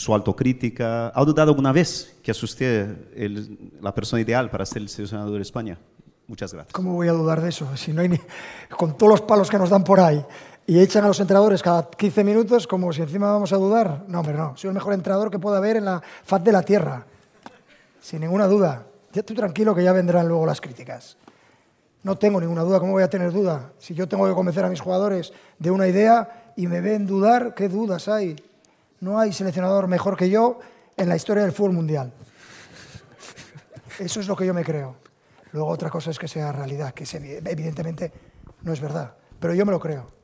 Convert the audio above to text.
su autocrítica. ¿Ha dudado alguna vez que es usted la persona ideal para ser el seleccionador de España? Muchas gracias. ¿Cómo voy a dudar de eso? Si no hay con todos los palos que nos dan por ahí y echan a los entrenadores cada 15 minutos como si encima vamos a dudar. No, pero no. Soy el mejor entrenador que pueda haber en la faz de la Tierra. Sin ninguna duda. Ya estoy tranquilo que ya vendrán luego las críticas. No tengo ninguna duda. ¿Cómo voy a tener duda? Si yo tengo que convencer a mis jugadores de una idea y me ven dudar, ¿qué dudas hay? No hay seleccionador mejor que yo en la historia del fútbol mundial. Eso es lo que yo me creo. Luego otra cosa es que sea realidad, que evidentemente no es verdad, pero yo me lo creo.